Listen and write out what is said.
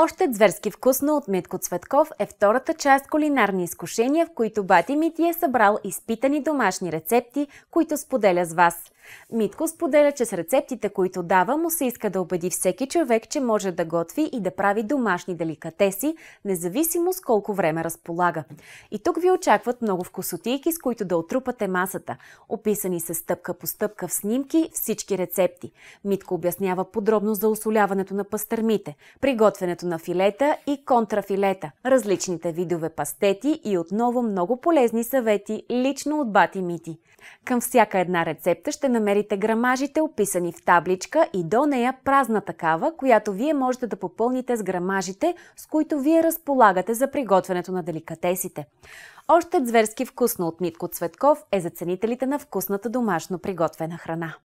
Още зверски вкусно от Митко Цветков е втората част кулинарни изкушения, в които Бати Мити е събрал изпитани домашни рецепти, които споделя с вас. Митко споделя, че с рецептите, които дава, му се иска да убеди всеки човек, че може да готви и да прави домашни деликатеси, независимо с колко време разполага. И тук ви очакват много вкусотийки, с които да отрупате масата. Описани са стъпка по стъпка в снимки всички рецепти. Митко обяснява подробно за осоляването на пастърмите, приготвянето варенето на филета и контрафилета, различните видове пастети и отново много полезни съвети лично от Бати Мити. Към всяка една рецепта ще намерите грамажите, описани в табличка и до нея празна такава, която вие можете да попълните с грамажите, с които вие разполагате за приготвянето на деликатесите. Още зверски вкусно от Митко Цветков е за ценителите на вкусната домашно приготвена храна.